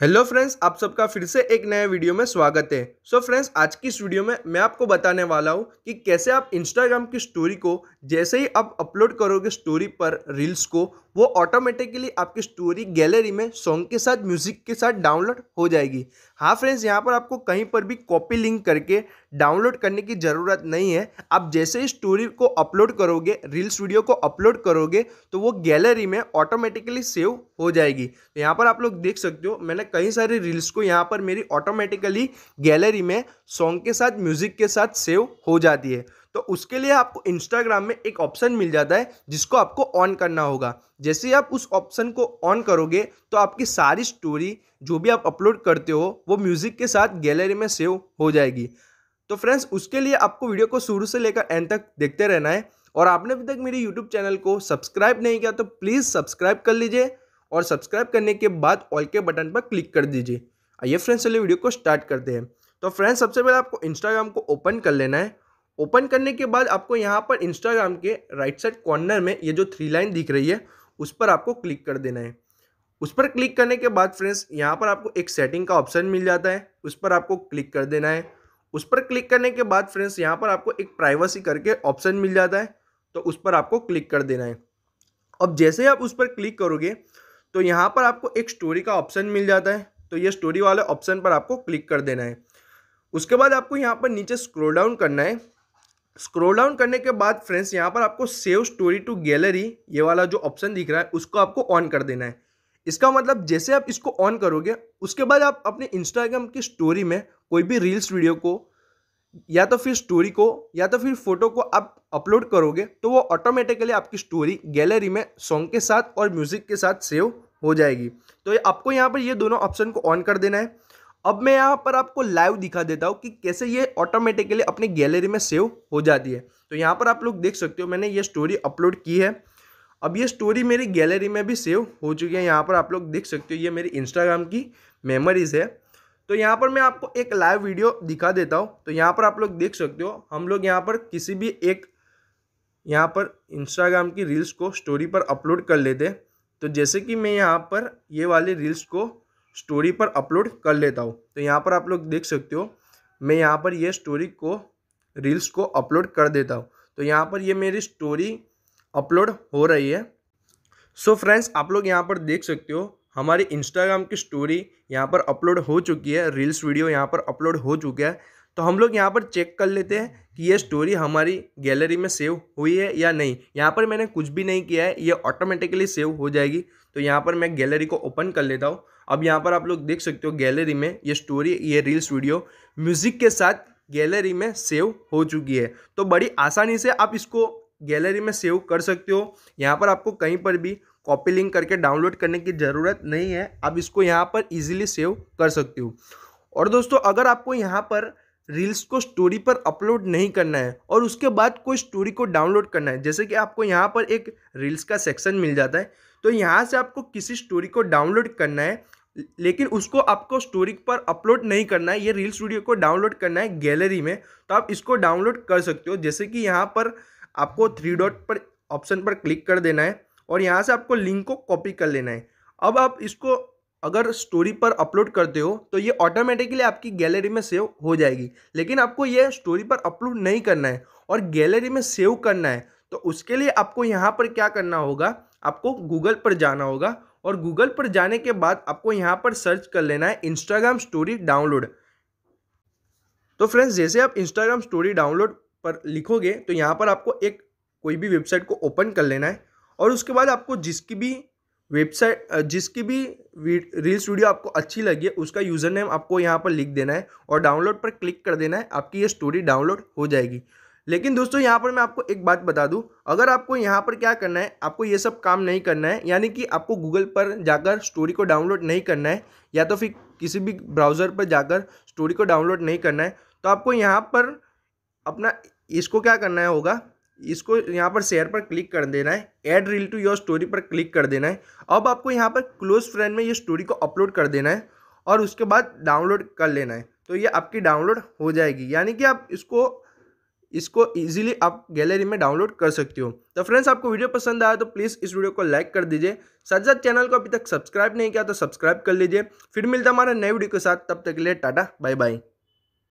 hello friends आप सबका फिर से एक नए वीडियो में स्वागत है सो so फ्रेंड्स आज की इस वीडियो में मैं आपको बताने वाला हूँ कि कैसे आप इंस्टाग्राम की स्टोरी को जैसे ही आप अपलोड करोगे स्टोरी पर रील्स को वो ऑटोमेटिकली आपकी स्टोरी गैलरी में सॉन्ग के साथ म्यूज़िक के साथ डाउनलोड हो जाएगी हाँ फ्रेंड्स यहाँ पर आपको कहीं पर भी कॉपी लिंक करके डाउनलोड करने की ज़रूरत नहीं है आप जैसे ही स्टोरी को अपलोड करोगे रील्स वीडियो को अपलोड करोगे तो वो गैलरी में ऑटोमेटिकली सेव हो जाएगी तो यहाँ पर आप लोग देख सकते हो मैंने कई सारे रील्स को यहाँ पर मेरी ऑटोमेटिकली गैलरी में सॉन्ग के साथ म्यूज़िक के साथ सेव हो जाती है तो उसके लिए आपको इंस्टाग्राम में एक ऑप्शन मिल जाता है जिसको आपको ऑन करना होगा जैसे ही आप उस ऑप्शन को ऑन करोगे तो आपकी सारी स्टोरी जो भी आप अपलोड करते हो वो म्यूज़िक के साथ गैलरी में सेव हो जाएगी तो फ्रेंड्स उसके लिए आपको वीडियो को शुरू से लेकर एंड तक देखते रहना है और आपने अभी तक मेरे यूट्यूब चैनल को सब्सक्राइब नहीं किया तो प्लीज़ सब्सक्राइब कर लीजिए और सब्सक्राइब करने के बाद ऑल के बटन पर क्लिक कर दीजिए आइए फ्रेंड्स चलिए वीडियो को स्टार्ट करते हैं तो फ्रेंड्स सबसे पहले आपको इंस्टाग्राम को ओपन कर लेना है ओपन करने के बाद आपको यहाँ पर इंस्टाग्राम के राइट साइड कॉर्नर में ये जो थ्री लाइन दिख रही है उस पर आपको क्लिक कर देना है उस पर क्लिक करने के बाद फ्रेंड्स यहाँ पर आपको एक सेटिंग का ऑप्शन मिल जाता है उस पर आपको क्लिक कर देना है उस पर क्लिक करने के बाद फ्रेंड्स यहाँ पर आपको एक प्राइवेसी करके ऑप्शन मिल जाता है तो उस पर आपको क्लिक कर देना है अब जैसे ही आप उस पर क्लिक करोगे तो यहाँ पर आपको एक स्टोरी का ऑप्शन मिल जाता है तो ये स्टोरी वाले ऑप्शन पर आपको क्लिक कर देना है उसके बाद आपको यहाँ पर नीचे स्क्रोल डाउन करना है स्क्रोल डाउन करने के बाद फ्रेंड्स यहाँ पर आपको सेव स्टोरी टू गैलरी ये वाला जो ऑप्शन दिख रहा है उसको आपको ऑन कर देना है इसका मतलब जैसे आप इसको ऑन करोगे उसके बाद आप अपने इंस्टाग्राम की स्टोरी में कोई भी रील्स वीडियो को या तो फिर स्टोरी को या तो फिर फोटो को आप अपलोड करोगे तो वो ऑटोमेटिकली आपकी स्टोरी गैलरी में सॉन्ग के साथ और म्यूज़िक के साथ सेव हो जाएगी तो आपको यहाँ पर ये दोनों ऑप्शन को ऑन कर देना है अब मैं यहाँ पर आपको लाइव दिखा देता हूँ कि कैसे ये ऑटोमेटिकली अपनी गैलरी में सेव हो जाती है तो यहाँ पर आप लोग देख सकते हो मैंने ये स्टोरी अपलोड की है अब ये स्टोरी मेरी गैलरी में भी सेव हो चुकी है यहाँ पर आप लोग देख सकते हो ये मेरी इंस्टाग्राम की मेमोरीज़ है तो यहाँ पर मैं आपको एक लाइव वीडियो दिखा देता हूँ तो यहाँ पर आप लोग देख सकते हो हम लोग यहाँ पर किसी भी एक यहाँ पर इंस्टाग्राम की रील्स को स्टोरी पर अपलोड कर लेते तो जैसे कि मैं यहाँ पर ये वाले रील्स को स्टोरी पर अपलोड कर लेता हूँ तो यहाँ पर आप लोग देख सकते हो मैं यहाँ पर ये स्टोरी को रील्स को अपलोड कर देता हूँ तो यहाँ पर ये मेरी स्टोरी अपलोड हो रही है सो so फ्रेंड्स आप लोग यहाँ पर देख सकते हो हमारी इंस्टाग्राम की स्टोरी यहाँ पर अपलोड हो चुकी है रील्स वीडियो यहाँ पर अपलोड हो चुका है तो हम लोग यहाँ पर चेक कर लेते हैं कि ये स्टोरी हमारी गैलरी में सेव हुई है या नहीं यहाँ पर मैंने कुछ भी नहीं किया है ये ऑटोमेटिकली सेव हो जाएगी तो यहाँ पर मैं गैलरी को ओपन कर लेता हूँ अब यहाँ पर आप लोग देख सकते हो गैलरी में ये स्टोरी ये रील्स वीडियो म्यूज़िक के साथ गैलरी में सेव हो चुकी है तो बड़ी आसानी से आप इसको गैलरी में सेव कर सकते हो यहाँ पर आपको कहीं पर भी कॉपी लिंक करके डाउनलोड करने की ज़रूरत नहीं है आप इसको यहाँ पर इजीली सेव कर सकते हो और दोस्तों अगर आपको यहाँ पर रील्स को स्टोरी पर अपलोड नहीं करना है और उसके बाद कोई स्टोरी को डाउनलोड करना है जैसे कि आपको यहाँ पर एक रील्स का सेक्शन मिल जाता है तो यहाँ से आपको किसी स्टोरी को डाउनलोड करना है लेकिन उसको आपको स्टोरी पर अपलोड नहीं करना है ये रील स्टूडियो को डाउनलोड करना है गैलरी में तो आप इसको डाउनलोड कर सकते हो जैसे कि यहाँ पर आपको थ्री डॉट पर ऑप्शन पर क्लिक कर देना है और यहाँ से आपको लिंक को कॉपी कर लेना है अब आप इसको अगर स्टोरी पर अपलोड करते हो तो ये ऑटोमेटिकली आपकी गैलरी में सेव हो जाएगी लेकिन आपको ये स्टोरी पर अपलोड नहीं करना है और गैलरी में सेव करना है तो उसके लिए आपको यहाँ पर क्या करना होगा आपको गूगल पर जाना होगा और गूगल पर जाने के बाद आपको यहाँ पर सर्च कर लेना है इंस्टाग्राम स्टोरी डाउनलोड तो फ्रेंड्स जैसे आप इंस्टाग्राम स्टोरी डाउनलोड पर लिखोगे तो यहाँ पर आपको एक कोई भी वेबसाइट को ओपन कर लेना है और उसके बाद आपको जिसकी भी वेबसाइट जिसकी भी रील्स वीडियो आपको अच्छी लगी है उसका यूज़र नेम आपको यहाँ पर लिख देना है और डाउनलोड पर क्लिक कर देना है आपकी ये स्टोरी डाउनलोड हो जाएगी लेकिन दोस्तों यहाँ पर मैं आपको एक बात बता दूँ अगर आपको यहाँ पर क्या करना है आपको ये सब काम नहीं करना है यानी कि आपको गूगल पर जाकर स्टोरी को डाउनलोड नहीं करना है या तो फिर किसी भी ब्राउज़र पर जाकर स्टोरी को डाउनलोड नहीं करना है तो आपको यहाँ पर अपना इसको क्या करना है होगा इसको यहाँ पर शेयर पर क्लिक कर देना है add reel to your story पर क्लिक कर देना है अब आपको यहाँ पर क्लोज फ्रेंड में ये स्टोरी को अपलोड कर देना है और उसके बाद डाउनलोड कर लेना है तो ये आपकी डाउनलोड हो जाएगी यानी कि आप इसको इसको इजीली आप गैलरी में डाउनलोड कर सकते हो तो फ्रेंड्स आपको वीडियो पसंद आया तो प्लीज़ इस वीडियो को लाइक कर दीजिए साथ साथ चैनल को अभी तक सब्सक्राइब नहीं किया तो सब्सक्राइब कर लीजिए फिर मिलता हमारा नए वीडियो के साथ तब तक के लिए टाटा बाय बाय